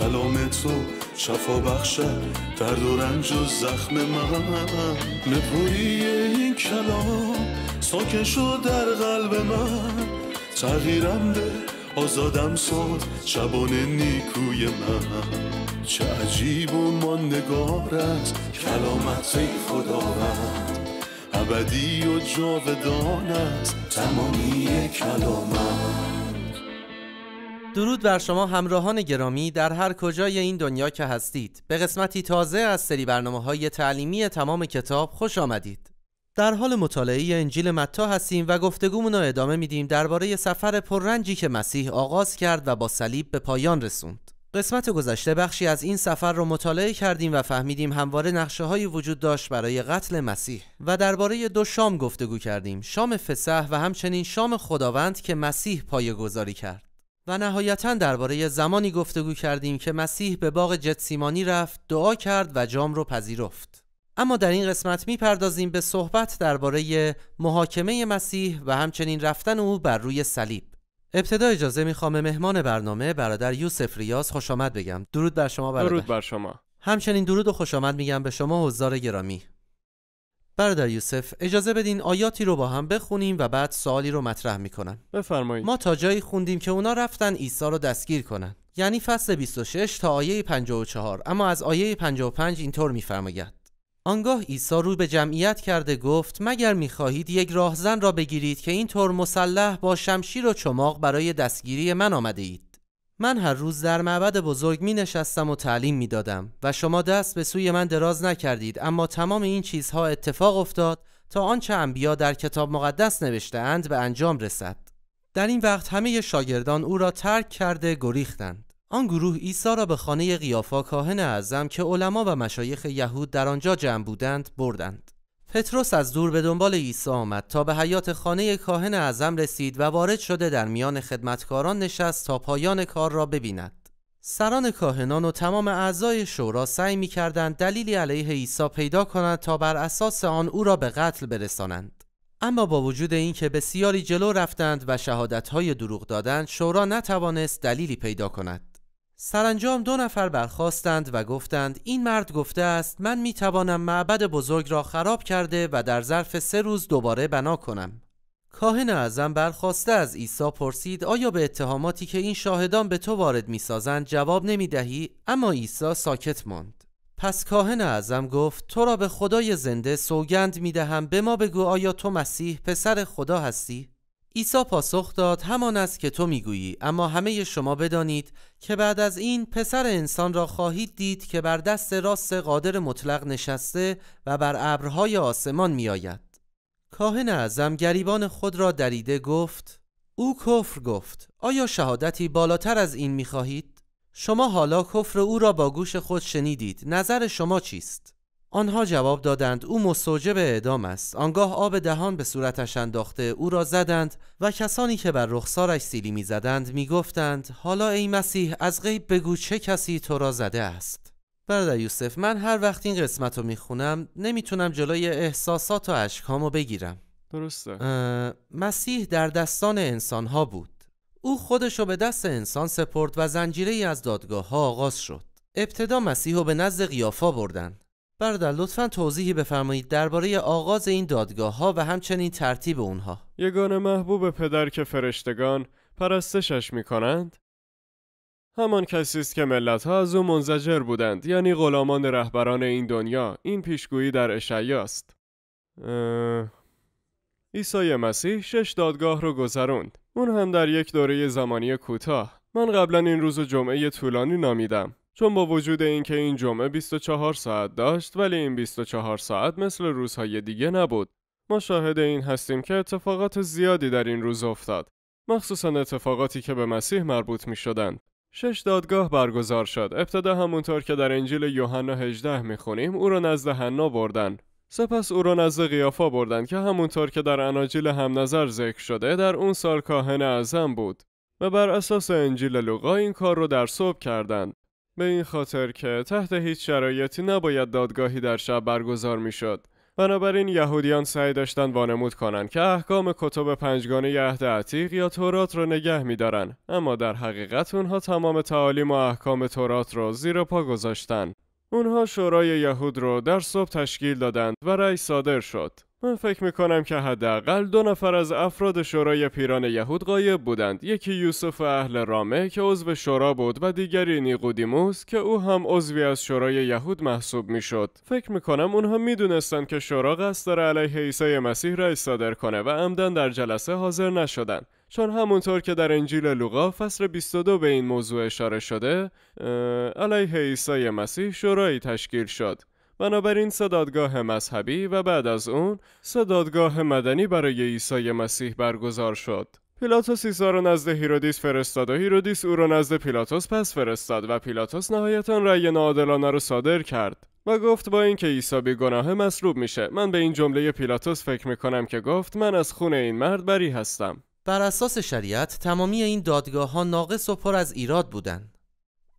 کلام تو شفا بخشد درد و رنج و زخم من نپوری این کلام ساکن شد در قلب من تغییرم به آزادم ساد شبان نیکوی من چه عجیب و ماندگار است کلامت ای خداوند ابدی و جاودانت تمامی کلامت درود بر شما همراهان گرامی در هر کجای این دنیا که هستید به قسمتی تازه از سری برنامه های تعلیمی تمام کتاب خوش آمدید در حال مطالعه انجیل متا هستیم و گفتگومون را ادامه میدیم درباره سفر پررنجی که مسیح آغاز کرد و با صلیب به پایان رسوند قسمت گذشته بخشی از این سفر رو مطالعه کردیم و فهمیدیم همواره نقشه هایی وجود داشت برای قتل مسیح و درباره دو شام گفتگو کردیم شام فسح و همچنین شام خداوند که مسیح پایه کرد و نهایتا درباره زمانی گفتگو کردیم که مسیح به باغ جتسیمانی رفت دعا کرد و جام رو پذیرفت اما در این قسمت میپردازیم به صحبت درباره محاکمه مسیح و همچنین رفتن او بر روی صلیب ابتدا اجازه میخوام مهمان برنامه برادر یوسف ریاض خوش آمد بگم درود بر شما برادر درود بر شما همچنین درود و خوش آمد میگم به شما حضار گرامی برادر یوسف اجازه بدین آیاتی رو با هم بخونیم و بعد سوالی رو مطرح میکنم بفرمایید ما تا جایی خوندیم که اونا رفتن عیسی رو دستگیر کنن یعنی فصل 26 تا آیه 54 اما از آیه 55 اینطور میفرماید آنگاه عیسی رو به جمعیت کرده گفت مگر میخواهید یک راهزن را بگیرید که اینطور مسلح با شمشیر و چماق برای دستگیری من آمده اید من هر روز در معبد بزرگ می نشستم و تعلیم می دادم و شما دست به سوی من دراز نکردید اما تمام این چیزها اتفاق افتاد تا آنچه انبیا در کتاب مقدس اند به انجام رسد در این وقت همه شاگردان او را ترک کرده گریختند آن گروه عیسی را به خانه قیافا کاهن اعظم که علما و مشایخ یهود در آنجا جمع بودند بردند پتروس از دور به دنبال عیسی آمد تا به حیات خانه کاهن اعظم رسید و وارد شده در میان خدمتکاران نشست تا پایان کار را ببیند. سران کاهنان و تمام اعضای شورا سعی می کردند دلیلی علیه عیسی پیدا کنند تا بر اساس آن او را به قتل برسانند. اما با وجود اینکه بسیاری جلو رفتند و های دروغ دادند شورا نتوانست دلیلی پیدا کند. سرانجام دو نفر برخواستند و گفتند این مرد گفته است من می توانم معبد بزرگ را خراب کرده و در ظرف سه روز دوباره بنا کنم. کاهن اعظم برخواسته از عیسی پرسید آیا به اتهاماتی که این شاهدان به تو وارد می سازند جواب نمی دهی؟ اما عیسی ساکت ماند. پس کاهن اعظم گفت تو را به خدای زنده سوگند می دهم به ما بگو آیا تو مسیح پسر خدا هستی؟ عیسی پاسخ داد همان است که تو میگویی اما همه شما بدانید که بعد از این پسر انسان را خواهید دید که بر دست راست قادر مطلق نشسته و بر ابرهای آسمان میآید کاهن اعظم گریبان خود را دریده گفت او کفر گفت آیا شهادتی بالاتر از این میخواهید شما حالا کفر او را با گوش خود شنیدید نظر شما چیست آنها جواب دادند او مستوجب اعدام است آنگاه آب دهان به صورتش انداخته او را زدند و کسانی که بر رخسارش سیلی میزدند میگفتند حالا ای مسیح از غیب بگو چه کسی تو را زده است برادر یوسف من هر وقت این قسمت رو میخونم نمیتونم جلوی احساسات و اشکامو بگیرم درسته مسیح در دستان انسانها بود او خودش را به دست انسان سپرد و زنجیره از دادگاه ها آغاز شد ابتدا مسیح رو به نزد قیافا بردند برادر لطفا توضیحی بفرمایید درباره آغاز این دادگاه ها و همچنین ترتیب اونها یگان محبوب پدر که فرشتگان پرستشش می کنند همان کسی است که ملت ها از او منزجر بودند یعنی غلامان رهبران این دنیا این پیشگویی در اشعیا است اه... عیسی مسیح شش دادگاه رو گذروند اون هم در یک دوره زمانی کوتاه من قبلا این روز جمعه طولانی نامیدم چون با وجود اینکه این جمعه 24 ساعت داشت ولی این 24 ساعت مثل روزهای دیگه نبود. ما شاهد این هستیم که اتفاقات زیادی در این روز افتاد. مخصوصا اتفاقاتی که به مسیح مربوط می شدن شش دادگاه برگزار شد. ابتدا همونطور که در انجیل یوحنا 18 می خونیم او را نزد حنا بردن. سپس او را نزد قیافا بردن که همونطور که در اناجیل هم نظر ذکر شده در اون سال کاهن اعظم بود و بر اساس انجیل لوقا این کار رو در صبح کردند. به این خاطر که تحت هیچ شرایطی نباید دادگاهی در شب برگزار میشد. بنابراین یهودیان سعی داشتند وانمود کنند که احکام کتب پنجگانه عهد عتیق یا تورات را نگه میدارند اما در حقیقت اونها تمام تعالیم و احکام تورات را زیر پا گذاشتند اونها شورای یهود را در صبح تشکیل دادند و رأی صادر شد من فکر میکنم که حداقل دو نفر از افراد شورای پیران یهود غایب بودند یکی یوسف اهل رامه که عضو شورا بود و دیگری نیقودیموس که او هم عضوی از شورای یهود محسوب میشد فکر میکنم اونها میدونستند که شورا قصد داره علیه عیسی مسیح را صادر کنه و عمدا در جلسه حاضر نشدند چون همونطور که در انجیل لوقا فصل 22 به این موضوع اشاره شده علیه عیسی مسیح شورایی تشکیل شد بنابراین سه دادگاه مذهبی و بعد از اون سه دادگاه مدنی برای عیسی مسیح برگزار شد. پیلاتوس عیسی را نزد هیرودیس فرستاد و هیرودیس او را نزد پیلاتوس پس فرستاد و پیلاتوس نهایتا رأی ناعادلانه را صادر کرد و گفت با اینکه عیسی گناه مصلوب میشه من به این جمله پیلاتوس فکر میکنم که گفت من از خون این مرد بری هستم بر اساس شریعت تمامی این دادگاه ها ناقص و پر از ایراد بودند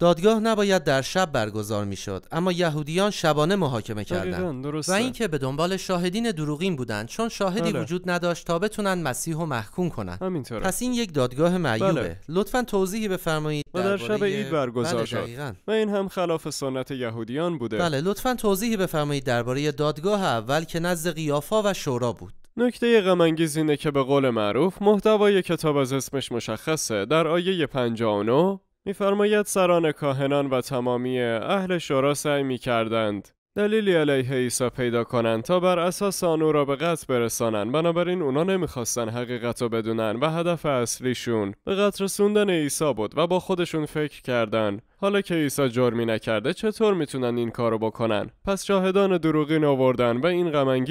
دادگاه نباید در شب برگزار میشد اما یهودیان شبانه محاکمه کردند و اینکه به دنبال شاهدین دروغین بودند چون شاهدی بله. وجود نداشت تا بتونن مسیح و محکوم کنند پس این یک دادگاه معیوبه بله. لطفا توضیحی بفرمایید در شب عید برگزار بله شد و این هم خلاف سنت یهودیان بوده بله لطفا توضیحی بفرمایید درباره دادگاه اول که نزد قیافا و شورا بود نکته غم اینه که به قول معروف محتوای کتاب از اسمش مشخصه در آیه 59 میفرماید سران کاهنان و تمامی اهل شورا سعی می کردند دلیلی علیه عیسی پیدا کنند تا بر اساس آن او را به قتل برسانند بنابراین اونا نمیخواستن حقیقت رو بدونن و هدف اصلیشون به قتل رسوندن عیسی بود و با خودشون فکر کردند حالا که عیسی جرمی نکرده چطور میتونن این کارو بکنن پس شاهدان دروغین آوردن و این غم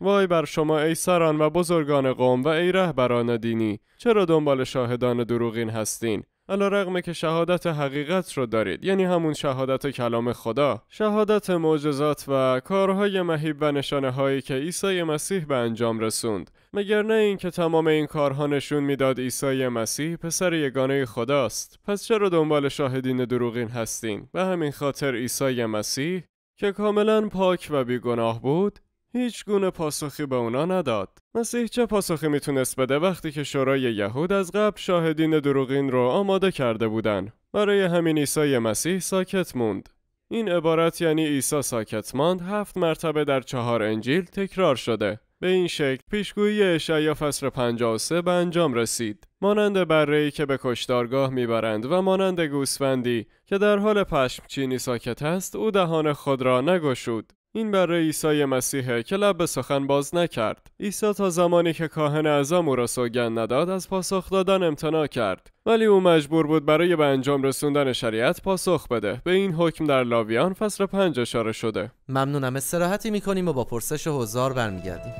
وای بر شما ای سران و بزرگان قوم و ای رهبران دینی چرا دنبال شاهدان دروغین هستین علا رقم که شهادت حقیقت رو دارید یعنی همون شهادت کلام خدا شهادت معجزات و کارهای مهیب و نشانه هایی که عیسی مسیح به انجام رسوند مگر نه اینکه تمام این کارها نشون میداد عیسی مسیح پسر یگانه خداست پس چرا دنبال شاهدین دروغین هستین به همین خاطر عیسی مسیح که کاملا پاک و بیگناه بود هیچ گونه پاسخی به اونا نداد. مسیح چه پاسخی میتونست بده وقتی که شورای یهود از قبل شاهدین دروغین رو آماده کرده بودن. برای همین عیسی مسیح ساکت موند. این عبارت یعنی عیسی ساکت ماند هفت مرتبه در چهار انجیل تکرار شده. به این شکل پیشگویی اشعیا فصل 53 به انجام رسید مانند برایی که به کشتارگاه میبرند و مانند گوسفندی که در حال پشم چینی ساکت است او دهان خود را نگشود این برای عیسی مسیحه که لب به سخن باز نکرد عیسی تا زمانی که کاهن اعظم او را سوگند نداد از پاسخ دادن امتناع کرد ولی او مجبور بود برای به انجام رسوندن شریعت پاسخ بده به این حکم در لاویان فصل پنج اشاره شده ممنونم استراحتی میکنیم و با پرسش هزار برمیگردیم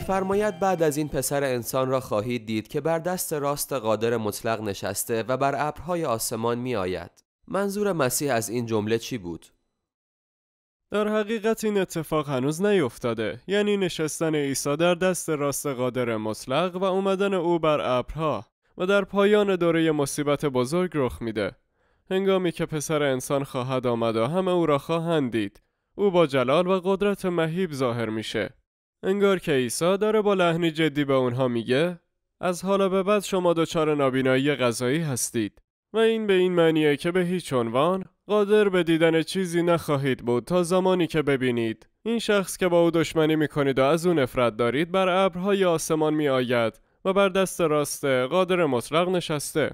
میفرماید بعد از این پسر انسان را خواهید دید که بر دست راست قادر مطلق نشسته و بر ابرهای آسمان می آید. منظور مسیح از این جمله چی بود؟ در حقیقت این اتفاق هنوز نیفتاده یعنی نشستن عیسی در دست راست قادر مطلق و اومدن او بر ابرها و در پایان دوره مصیبت بزرگ رخ میده هنگامی که پسر انسان خواهد آمد و همه او را خواهند دید او با جلال و قدرت مهیب ظاهر میشه انگار که عیسی داره با لحنی جدی به اونها میگه از حالا به بعد شما دچار نابینایی غذایی هستید و این به این معنیه که به هیچ عنوان قادر به دیدن چیزی نخواهید بود تا زمانی که ببینید این شخص که با او دشمنی میکنید و از او نفرت دارید بر ابرهای آسمان میآید و بر دست راست قادر مطلق نشسته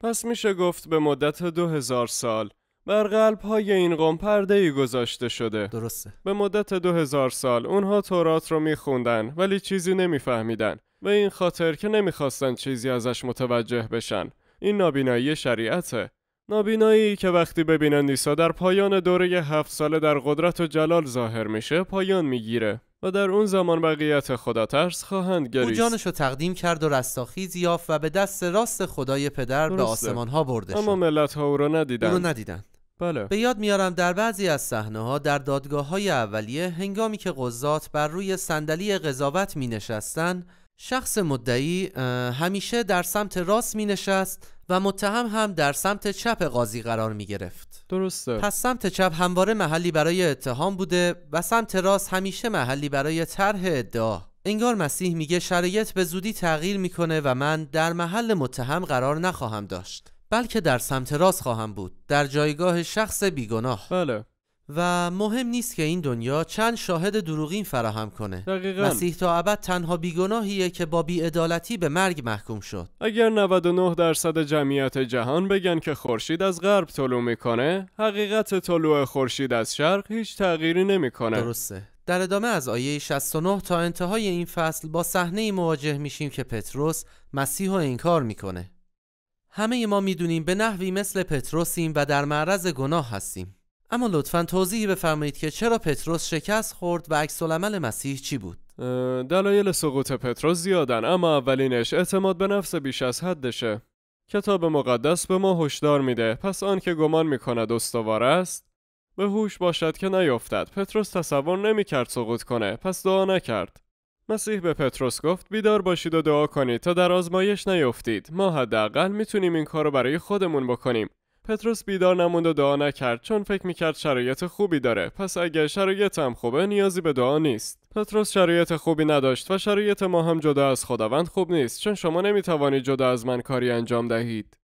پس میشه گفت به مدت دو هزار سال بر قلب های این قوم پرده ای گذاشته شده درسته به مدت دو هزار سال اونها تورات رو میخوندن ولی چیزی نمیفهمیدن به این خاطر که نمیخواستن چیزی ازش متوجه بشن این نابینایی شریعته نابینایی که وقتی ببینه نیسا در پایان دوره هفت ساله در قدرت و جلال ظاهر میشه پایان میگیره و در اون زمان بقیت خدا ترس خواهند گریست او جانش رو تقدیم کرد و رستاخیز یافت و به دست راست خدای پدر به آسمان ها برده اما ملت ها او رو ندیدن, او ندیدن. بله به یاد میارم در بعضی از صحنه ها در دادگاه های اولیه هنگامی که قضات بر روی صندلی قضاوت می نشستن شخص مدعی همیشه در سمت راست می نشست و متهم هم در سمت چپ قاضی قرار می گرفت درسته پس سمت چپ همواره محلی برای اتهام بوده و سمت راست همیشه محلی برای طرح ادعا انگار مسیح میگه شرایط به زودی تغییر میکنه و من در محل متهم قرار نخواهم داشت بلکه در سمت راست خواهم بود در جایگاه شخص بیگناه بله و مهم نیست که این دنیا چند شاهد دروغین فراهم کنه دقیقا. مسیح تا ابد تنها بیگناهیه که با بیعدالتی به مرگ محکوم شد اگر 99 درصد جمعیت جهان بگن که خورشید از غرب طلوع میکنه حقیقت طلوع خورشید از شرق هیچ تغییری نمیکنه درسته در ادامه از آیه 69 تا انتهای این فصل با صحنه مواجه میشیم که پتروس مسیح رو انکار میکنه همه ما میدونیم به نحوی مثل پتروسیم و در معرض گناه هستیم اما لطفا توضیحی بفرمایید که چرا پتروس شکست خورد و عکس مسیح چی بود دلایل سقوط پتروس زیادن اما اولینش اعتماد به نفس بیش از حدشه کتاب مقدس به ما هشدار میده پس آن که گمان میکند استوار است به هوش باشد که نیفتد پتروس تصور نمیکرد سقوط کنه پس دعا نکرد مسیح به پتروس گفت بیدار باشید و دعا کنید تا در آزمایش نیفتید ما حداقل میتونیم این کار رو برای خودمون بکنیم پتروس بیدار نموند و دعا نکرد چون فکر میکرد شرایط خوبی داره پس اگر شرایط هم خوبه نیازی به دعا نیست پتروس شرایط خوبی نداشت و شرایط ما هم جدا از خداوند خوب نیست چون شما نمیتوانید جدا از من کاری انجام دهید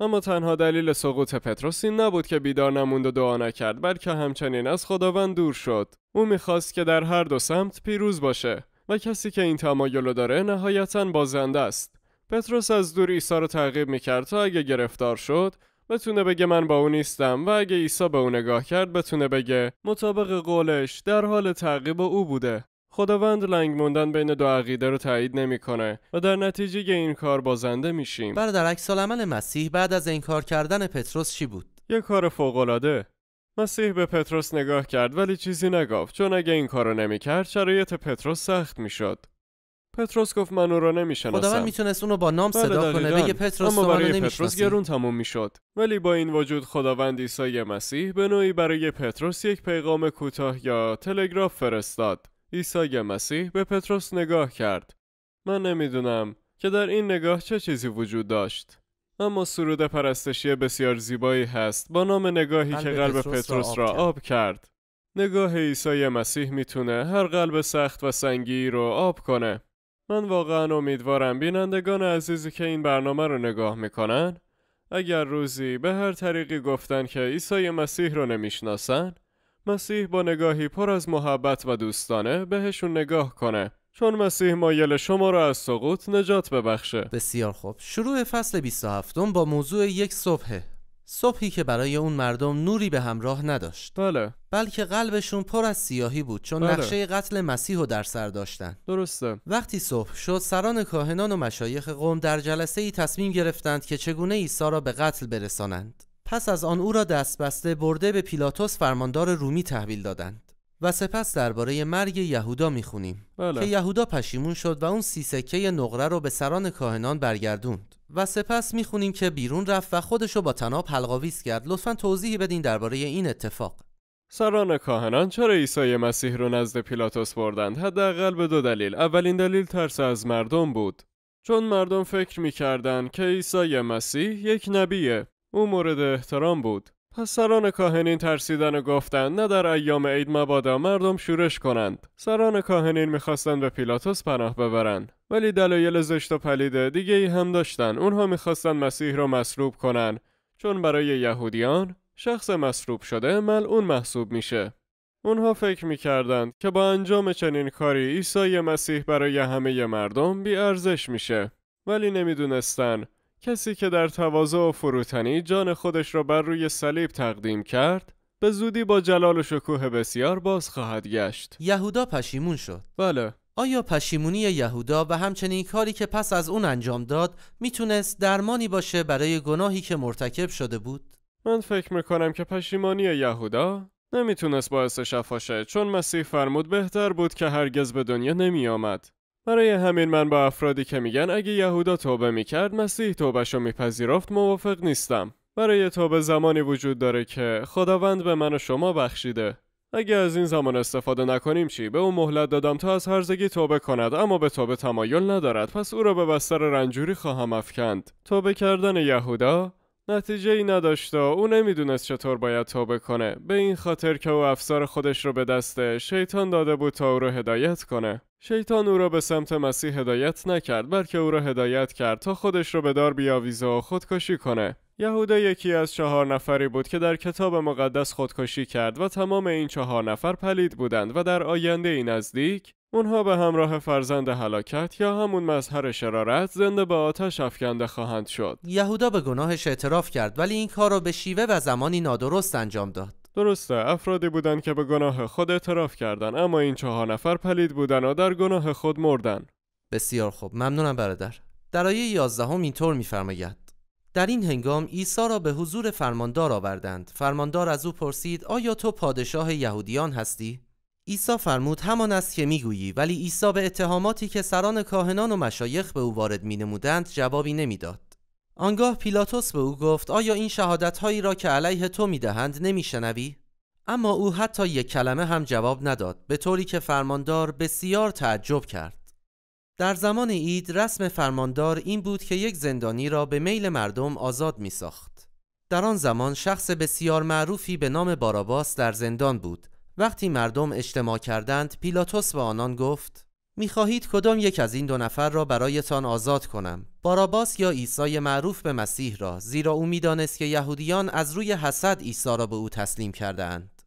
اما تنها دلیل سقوط پتروس این نبود که بیدار نموند و دعا نکرد بلکه همچنین از خداوند دور شد او میخواست که در هر دو سمت پیروز باشه و کسی که این تمایل داره نهایتا بازنده است پتروس از دور عیسی رو تعقیب میکرد تا اگه گرفتار شد بتونه بگه من با اون نیستم و اگه عیسی به اون نگاه کرد بتونه بگه مطابق قولش در حال تعقیب او بوده خداوند لنگ موندن بین دو عقیده رو تایید نمیکنه و در نتیجه این کار بازنده میشیم برادر عکس مسیح بعد از این کار کردن پتروس چی بود یه کار فوق العاده مسیح به پتروس نگاه کرد ولی چیزی نگفت چون اگه این کارو کرد، شرایط پتروس سخت میشد. پتروس گفت من او را شناسم. خداوند اونو با نام بله صدا کنه بگه پتروس اما برای پتروس گرون تموم میشد. ولی با این وجود خداوند عیسی مسیح به نوعی برای پتروس یک پیغام کوتاه یا تلگراف فرستاد. عیسی مسیح به پتروس نگاه کرد. من نمیدونم که در این نگاه چه چیزی وجود داشت. اما سرود پرستشی بسیار زیبایی هست با نام نگاهی که قلب پتروس, را, آب, آب کرد. نگاه عیسی مسیح میتونه هر قلب سخت و سنگی رو آب کنه. من واقعا امیدوارم بینندگان عزیزی که این برنامه رو نگاه میکنن اگر روزی به هر طریقی گفتن که عیسی مسیح رو نمیشناسن مسیح با نگاهی پر از محبت و دوستانه بهشون نگاه کنه. چون مسیح مایل شما را از سقوط نجات ببخشه بسیار خوب شروع فصل 27 با موضوع یک صبحه صبحی که برای اون مردم نوری به همراه نداشت بله بلکه قلبشون پر از سیاهی بود چون بله. نقشه قتل مسیح رو در سر داشتن درسته وقتی صبح شد سران کاهنان و مشایخ قوم در جلسه ای تصمیم گرفتند که چگونه عیسی را به قتل برسانند پس از آن او را دست بسته برده به پیلاتوس فرماندار رومی تحویل دادند و سپس درباره مرگ یهودا میخونیم بله. که یهودا پشیمون شد و اون سی سکه نقره رو به سران کاهنان برگردوند و سپس میخونیم که بیرون رفت و خودشو با تناب حلقاویز کرد لطفا توضیحی بدین درباره این اتفاق سران کاهنان چرا عیسی مسیح رو نزد پیلاتوس بردند حداقل به دو دلیل اولین دلیل ترس از مردم بود چون مردم فکر میکردند که عیسی مسیح یک نبیه او مورد احترام بود پس سران کاهنین ترسیدن و گفتند نه در ایام عید مبادا مردم شورش کنند سران کاهنین میخواستند به پیلاتوس پناه ببرند ولی دلایل زشت و پلیده دیگه ای هم داشتن اونها میخواستند مسیح را مصلوب کنند چون برای یهودیان شخص مصلوب شده ملعون محسوب میشه اونها فکر میکردند که با انجام چنین کاری عیسی مسیح برای همه مردم بی ارزش میشه ولی نمیدونستند کسی که در تواضع و فروتنی جان خودش را بر روی صلیب تقدیم کرد به زودی با جلال و شکوه بسیار باز خواهد گشت یهودا پشیمون شد بله آیا پشیمونی یهودا و همچنین کاری که پس از اون انجام داد میتونست درمانی باشه برای گناهی که مرتکب شده بود؟ من فکر میکنم که پشیمانی یهودا نمیتونست باعث شفاشه چون مسیح فرمود بهتر بود که هرگز به دنیا نمیآمد برای همین من با افرادی که میگن اگه یهودا توبه میکرد مسیح توبهش رو میپذیرفت موافق نیستم برای توبه زمانی وجود داره که خداوند به من و شما بخشیده اگه از این زمان استفاده نکنیم چی به اون مهلت دادم تا از هرزگی توبه کند اما به توبه تمایل ندارد پس او را به بستر رنجوری خواهم افکند توبه کردن یهودا نتیجه ای نداشت و او نمیدونست چطور باید توبه کنه به این خاطر که او افسار خودش رو به دست شیطان داده بود تا او رو هدایت کنه شیطان او را به سمت مسیح هدایت نکرد بلکه او را هدایت کرد تا خودش رو به دار بیاویزه و خودکشی کنه یهودا یکی از چهار نفری بود که در کتاب مقدس خودکشی کرد و تمام این چهار نفر پلید بودند و در آینده ای نزدیک اونها به همراه فرزند حلاکت یا همون مظهر شرارت زنده به آتش افکنده خواهند شد یهودا به گناهش اعتراف کرد ولی این کار را به شیوه و زمانی نادرست انجام داد درسته افرادی بودند که به گناه خود اعتراف کردند اما این چهار نفر پلید بودن و در گناه خود مردن بسیار خوب ممنونم برادر در آیه 11 هم اینطور میفرماید در این هنگام عیسی را به حضور فرماندار آوردند فرماندار از او پرسید آیا تو پادشاه یهودیان هستی عیسی فرمود همان است که میگویی ولی عیسی به اتهاماتی که سران کاهنان و مشایخ به او وارد مینمودند جوابی نمیداد آنگاه پیلاتوس به او گفت آیا این شهادت هایی را که علیه تو میدهند نمیشنوی اما او حتی یک کلمه هم جواب نداد به طوری که فرماندار بسیار تعجب کرد در زمان عید رسم فرماندار این بود که یک زندانی را به میل مردم آزاد می در آن زمان شخص بسیار معروفی به نام باراباس در زندان بود وقتی مردم اجتماع کردند پیلاتوس به آنان گفت میخواهید کدام یک از این دو نفر را برایتان آزاد کنم باراباس یا عیسی معروف به مسیح را زیرا او میدانست که یهودیان از روی حسد عیسی را به او تسلیم اند.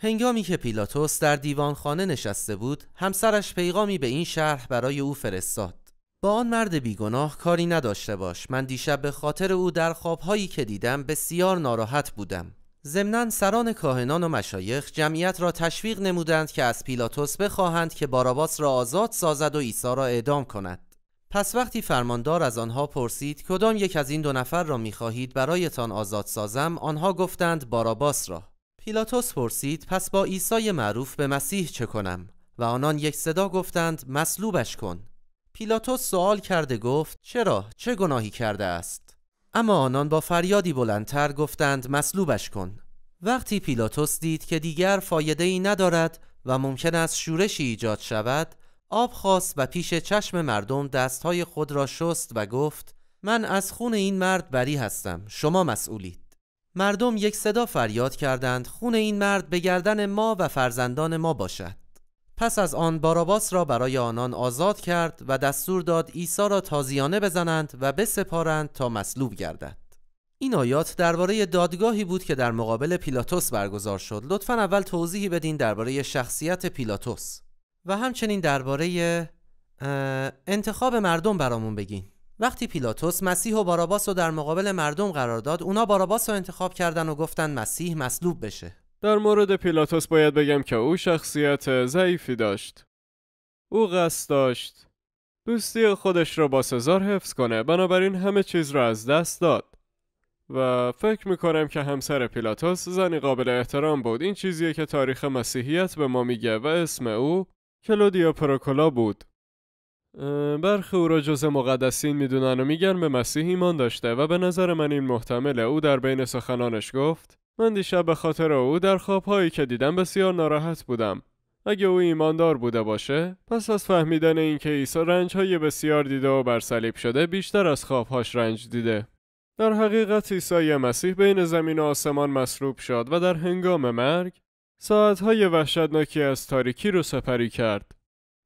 هنگامی که پیلاتوس در دیوانخانه نشسته بود همسرش پیغامی به این شرح برای او فرستاد با آن مرد بیگناه کاری نداشته باش من دیشب به خاطر او در خوابهایی که دیدم بسیار ناراحت بودم زمنان سران کاهنان و مشایخ جمعیت را تشویق نمودند که از پیلاتوس بخواهند که باراباس را آزاد سازد و عیسی را اعدام کند پس وقتی فرماندار از آنها پرسید کدام یک از این دو نفر را میخواهید برایتان آزاد سازم آنها گفتند باراباس را پیلاتوس پرسید پس با عیسی معروف به مسیح چه کنم و آنان یک صدا گفتند مصلوبش کن پیلاتوس سوال کرده گفت چرا چه گناهی کرده است اما آنان با فریادی بلندتر گفتند مصلوبش کن وقتی پیلاتوس دید که دیگر فایده ای ندارد و ممکن است شورشی ایجاد شود آب خواست و پیش چشم مردم دستهای خود را شست و گفت من از خون این مرد بری هستم شما مسئولید مردم یک صدا فریاد کردند خون این مرد به گردن ما و فرزندان ما باشد پس از آن باراباس را برای آنان آزاد کرد و دستور داد عیسی را تازیانه بزنند و بسپارند تا مصلوب گردد. این آیات درباره دادگاهی بود که در مقابل پیلاتوس برگزار شد. لطفا اول توضیحی بدین درباره شخصیت پیلاتوس و همچنین درباره انتخاب مردم برامون بگین. وقتی پیلاتوس مسیح و باراباس رو در مقابل مردم قرار داد، اونا باراباس را انتخاب کردن و گفتن مسیح مصلوب بشه. در مورد پیلاتوس باید بگم که او شخصیت ضعیفی داشت. او قصد داشت دوستی خودش را با سزار حفظ کنه بنابراین همه چیز را از دست داد. و فکر میکنم که همسر پیلاتوس زنی قابل احترام بود این چیزیه که تاریخ مسیحیت به ما میگه و اسم او کلودیا پروکولا بود برخی او را جز مقدسین میدونن و میگن به مسیح ایمان داشته و به نظر من این محتمله او در بین سخنانش گفت من دیشب به خاطر او در خوابهایی که دیدم بسیار ناراحت بودم. اگه او ایماندار بوده باشه، پس از فهمیدن اینکه عیسی رنجهای بسیار دیده و بر صلیب شده بیشتر از خوابهاش رنج دیده. در حقیقت عیسی مسیح بین زمین و آسمان مصلوب شد و در هنگام مرگ ساعتهای وحشتناکی از تاریکی رو سپری کرد.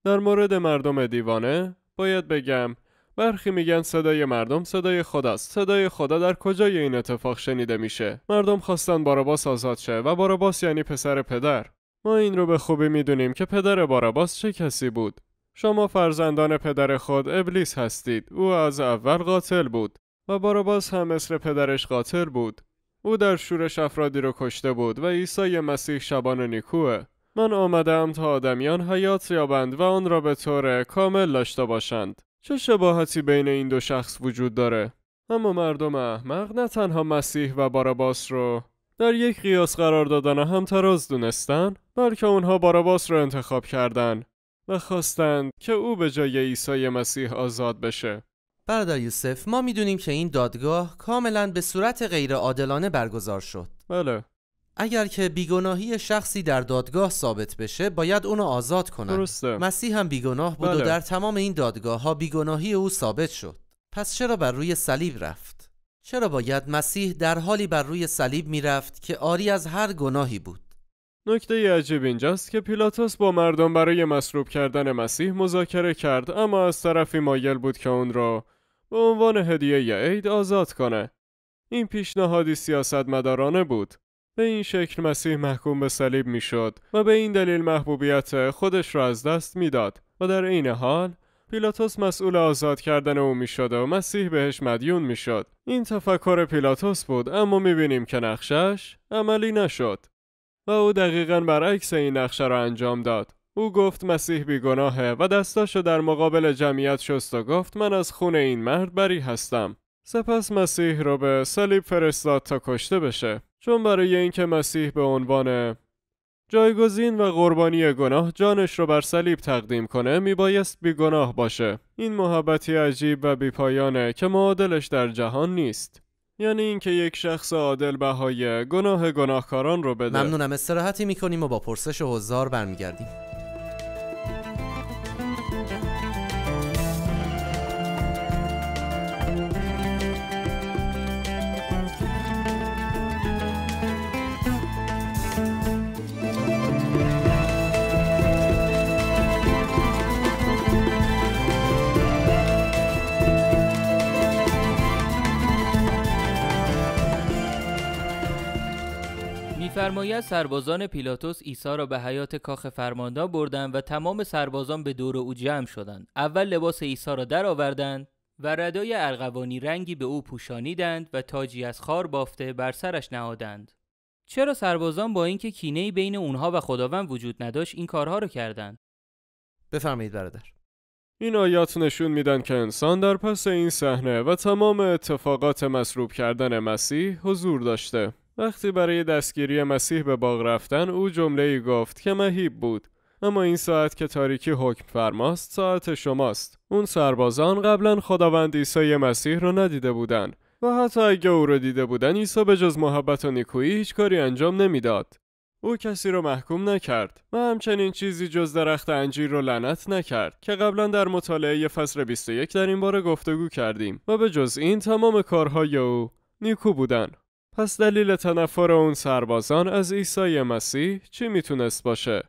در مورد مردم دیوانه باید بگم برخی میگن صدای مردم صدای خداست صدای خدا در کجای این اتفاق شنیده میشه مردم خواستن باراباس آزاد شه و باراباس یعنی پسر پدر ما این رو به خوبی میدونیم که پدر باراباس چه کسی بود شما فرزندان پدر خود ابلیس هستید او از اول قاتل بود و باراباس هم مثل پدرش قاتل بود او در شورش افرادی رو کشته بود و عیسی مسیح شبان نیکوه من آمدم تا آدمیان حیات یابند و آن را به طور کامل داشته باشند چه شباهتی بین این دو شخص وجود داره؟ اما مردم احمق نه تنها مسیح و باراباس رو در یک قیاس قرار دادن و هم تراز دونستن بلکه اونها باراباس رو انتخاب کردن و خواستند که او به جای عیسی مسیح آزاد بشه. برادر یوسف ما میدونیم که این دادگاه کاملا به صورت غیرعادلانه برگزار شد. بله. اگر که بیگناهی شخصی در دادگاه ثابت بشه باید اونو آزاد کنن درسته. مسیح هم بیگناه بود و بله. در تمام این دادگاه ها بیگناهی او ثابت شد پس چرا بر روی صلیب رفت چرا باید مسیح در حالی بر روی صلیب میرفت که آری از هر گناهی بود نکته عجیب اینجاست که پیلاتوس با مردم برای مصروب کردن مسیح مذاکره کرد اما از طرفی مایل بود که اون را به عنوان هدیه عید آزاد کنه این پیشنهادی سیاستمدارانه بود به این شکل مسیح محکوم به صلیب میشد و به این دلیل محبوبیت خودش را از دست میداد و در عین حال پیلاتوس مسئول آزاد کردن او میشد و مسیح بهش مدیون میشد این تفکر پیلاتوس بود اما میبینیم که نقشش عملی نشد و او دقیقا برعکس این نقشه را انجام داد او گفت مسیح بیگناهه و دستاشو در مقابل جمعیت شست و گفت من از خون این مرد بری هستم سپس مسیح را به صلیب فرستاد تا کشته بشه چون برای اینکه مسیح به عنوان جایگزین و قربانی گناه جانش رو بر صلیب تقدیم کنه می بی گناه باشه این محبتی عجیب و پایانه که معادلش در جهان نیست یعنی اینکه یک شخص عادل بهای گناه گناهکاران رو بده ممنونم استراحتی میکنیم و با پرسش و حضار برمیگردیم میفرماید سربازان پیلاتوس عیسی را به حیات کاخ فرماندار بردند و تمام سربازان به دور او جمع شدند اول لباس عیسی را درآوردند و ردای ارغوانی رنگی به او پوشانیدند و تاجی از خار بافته بر سرش نهادند چرا سربازان با اینکه کینه بین اونها و خداوند وجود نداشت این کارها را کردند بفرمایید برادر این آیات نشون میدن که انسان در پس این صحنه و تمام اتفاقات مصروب کردن مسیح حضور داشته وقتی برای دستگیری مسیح به باغ رفتن او جمله ای گفت که مهیب بود اما این ساعت که تاریکی حکم فرماست ساعت شماست اون سربازان قبلا خداوند عیسی مسیح رو ندیده بودن و حتی اگه او رو دیده بودن عیسی به جز محبت و نیکویی هیچ کاری انجام نمیداد او کسی رو محکوم نکرد و همچنین چیزی جز درخت انجیر رو لعنت نکرد که قبلا در مطالعه فصل 21 در این باره گفتگو کردیم و به جز این تمام کارهای او نیکو بودن پس دلیل تنفر اون سربازان از عیسی مسیح چی میتونست باشه؟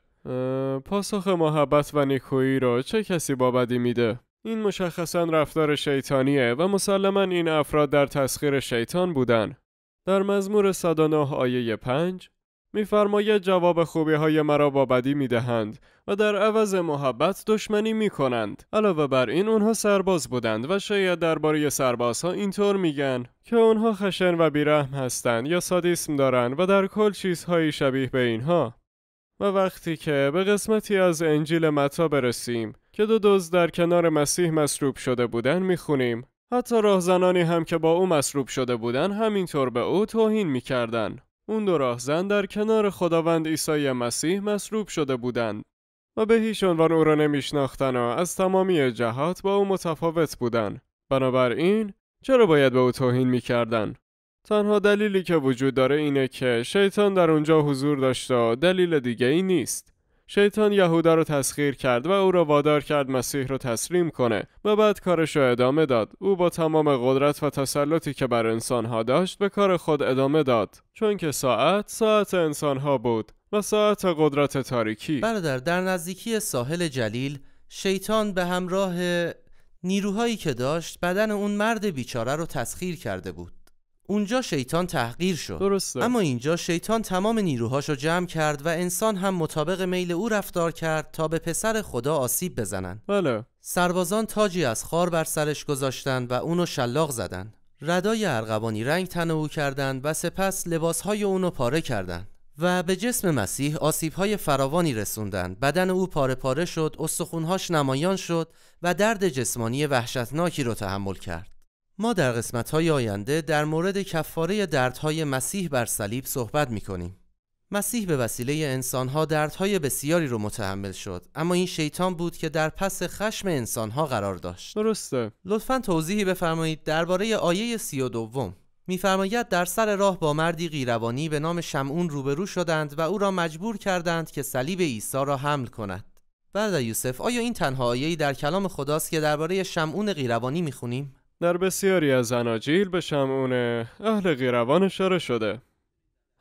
پاسخ محبت و نیکویی رو چه کسی با میده؟ این مشخصا رفتار شیطانیه و مسلما این افراد در تسخیر شیطان بودن. در مزمور 109 آیه 5 میفرماید جواب خوبی های مرا با بدی می دهند و در عوض محبت دشمنی می کنند. علاوه بر این اونها سرباز بودند و شاید درباره سربازها اینطور میگن که اونها خشن و بیرحم هستند یا سادیسم دارند و در کل چیزهایی شبیه به اینها. و وقتی که به قسمتی از انجیل متا برسیم که دو دوز در کنار مسیح مصروب شده بودن میخونیم حتی راهزنانی هم که با او مصروب شده بودن همینطور به او توهین میکردن اون دو راهزن در کنار خداوند عیسی مسیح مصلوب شده بودند و به هیچ عنوان او را نمیشناختن و از تمامی جهات با او متفاوت بودند. بنابراین چرا باید به او توهین میکردن؟ تنها دلیلی که وجود داره اینه که شیطان در اونجا حضور داشته و دلیل دیگه ای نیست. شیطان یهودا رو تسخیر کرد و او را وادار کرد مسیح را تسلیم کنه و بعد کارش را ادامه داد او با تمام قدرت و تسلطی که بر انسانها داشت به کار خود ادامه داد چون که ساعت ساعت انسانها بود و ساعت قدرت تاریکی برادر در نزدیکی ساحل جلیل شیطان به همراه نیروهایی که داشت بدن اون مرد بیچاره رو تسخیر کرده بود اونجا شیطان تحقیر شد درسته. اما اینجا شیطان تمام نیروهاش رو جمع کرد و انسان هم مطابق میل او رفتار کرد تا به پسر خدا آسیب بزنن بله. سربازان تاجی از خار بر سرش گذاشتن و اونو شلاق زدن ردای ارغوانی رنگ تنه او کردند و سپس لباسهای اونو پاره کردند و به جسم مسیح آسیبهای فراوانی رسوندند بدن او پاره پاره شد استخونهاش نمایان شد و درد جسمانی وحشتناکی رو تحمل کرد ما در های آینده در مورد کفاره دردهای مسیح بر صلیب صحبت می‌کنیم. مسیح به وسیله انسانها دردهای بسیاری رو متحمل شد اما این شیطان بود که در پس خشم انسانها قرار داشت درسته لطفا توضیحی بفرمایید درباره آیه سی و میفرماید در سر راه با مردی غیروانی به نام شمعون روبرو شدند و او را مجبور کردند که صلیب عیسی را حمل کند برادر بله، یوسف آیا این تنها آیه‌ای در کلام خداست که درباره شمعون غیروانی میخونیم در بسیاری از اناجیل به شمعون اهل غیروان اشاره شده.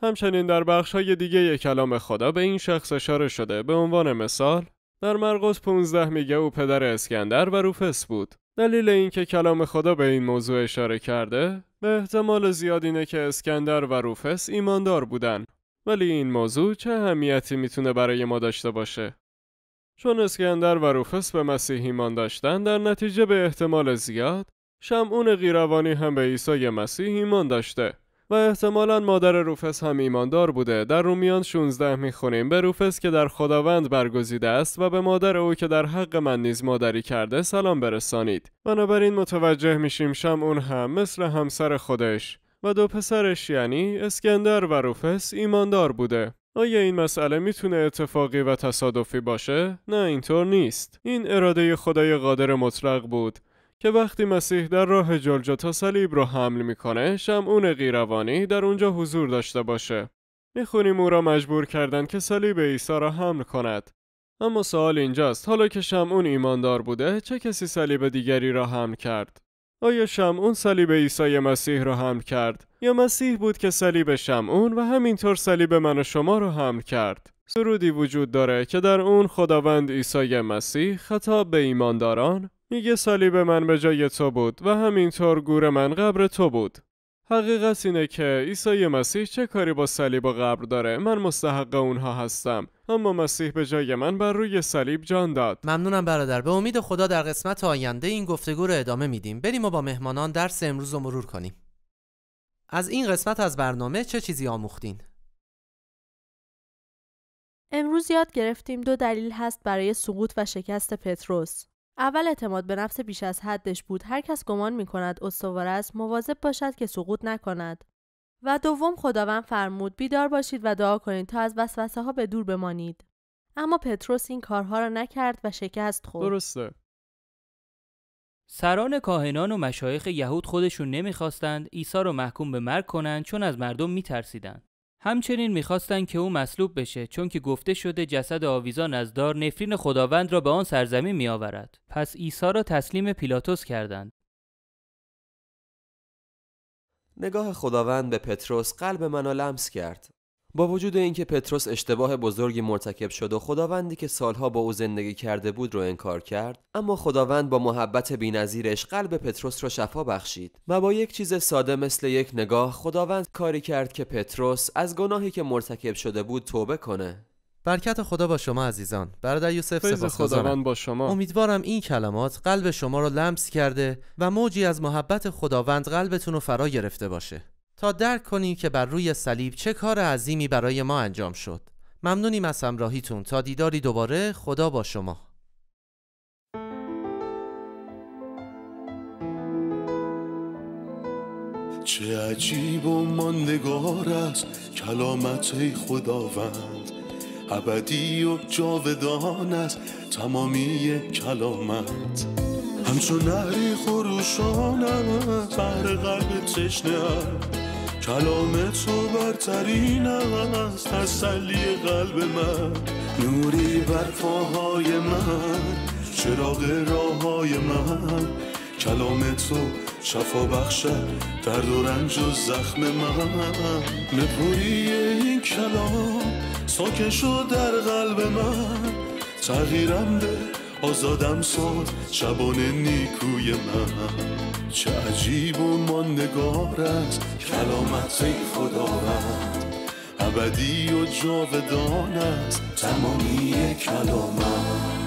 همچنین در بخش های دیگه کلام خدا به این شخص اشاره شده به عنوان مثال در مرقس 15 میگه او پدر اسکندر و روفس بود. دلیل اینکه کلام خدا به این موضوع اشاره کرده به احتمال زیاد اینه که اسکندر و روفس ایماندار بودن ولی این موضوع چه اهمیتی میتونه برای ما داشته باشه؟ چون اسکندر و روفس به مسیح ایمان داشتن در نتیجه به احتمال زیاد شمعون غیروانی هم به عیسی مسیح ایمان داشته و احتمالا مادر روفس هم ایماندار بوده در رومیان 16 میخونیم به روفس که در خداوند برگزیده است و به مادر او که در حق من نیز مادری کرده سلام برسانید بنابراین متوجه میشیم شمعون هم مثل همسر خودش و دو پسرش یعنی اسکندر و روفس ایماندار بوده آیا این مسئله میتونه اتفاقی و تصادفی باشه؟ نه اینطور نیست. این اراده خدای قادر مطلق بود که وقتی مسیح در راه جلجتا صلیب را حمل میکنه شمعون غیروانی در اونجا حضور داشته باشه میخونیم او را مجبور کردند که صلیب عیسی را حمل کند اما سوال اینجاست حالا که شمعون ایماندار بوده چه کسی صلیب دیگری را حمل کرد آیا شمعون صلیب عیسی مسیح را حمل کرد یا مسیح بود که صلیب شمعون و همینطور صلیب من و شما را حمل کرد سرودی وجود داره که در اون خداوند عیسی مسیح خطاب به ایمانداران میگه صلیب من به جای تو بود و همینطور گور من قبر تو بود. حقیقت اینه که عیسی مسیح چه کاری با صلیب و قبر داره من مستحق اونها هستم اما مسیح به جای من بر روی صلیب جان داد ممنونم برادر به امید خدا در قسمت آینده این گفتگو رو ادامه میدیم بریم و با مهمانان درس امروز رو مرور کنیم از این قسمت از برنامه چه چیزی آموختین امروز یاد گرفتیم دو دلیل هست برای سقوط و شکست پتروس اول اعتماد به نفس بیش از حدش بود هر کس گمان می کند استوار است مواظب باشد که سقوط نکند و دوم خداوند فرمود بیدار باشید و دعا کنید تا از وسوسه ها به دور بمانید اما پتروس این کارها را نکرد و شکست خورد درسته سران کاهنان و مشایخ یهود خودشون نمیخواستند عیسی را محکوم به مرگ کنند چون از مردم میترسیدند همچنین میخواستند که او مصلوب بشه چون که گفته شده جسد آویزان از دار نفرین خداوند را به آن سرزمین میآورد پس عیسی را تسلیم پیلاتوس کردند نگاه خداوند به پتروس قلب منو لمس کرد با وجود اینکه پتروس اشتباه بزرگی مرتکب شد و خداوندی که سالها با او زندگی کرده بود رو انکار کرد اما خداوند با محبت بینظیرش قلب پتروس را شفا بخشید و با یک چیز ساده مثل یک نگاه خداوند کاری کرد که پتروس از گناهی که مرتکب شده بود توبه کنه برکت خدا با شما عزیزان برادر یوسف خداوند با شما امیدوارم این کلمات قلب شما را لمس کرده و موجی از محبت خداوند قلبتون رو فرا گرفته باشه تا درک کنیم که بر روی صلیب چه کار عظیمی برای ما انجام شد ممنونیم از همراهیتون تا دیداری دوباره خدا با شما چه عجیب و ماندگار است کلامت خداوند ابدی و جاودان است تمامی کلامت همچون نهری است بر قلب تشنه کلام تو برترین است تسلی قلب من نوری بر فاهای من چراغ راههای من کلام تو شفا بخشد درد و رنج و زخم من نپوری این کلام ساکن شد در قلب من تغییرم به آزادم ساد چبان نیکوی من چه عجیب و ماندگار است کلامت ای خداوند ابدی و جاودان است تمامی کلامت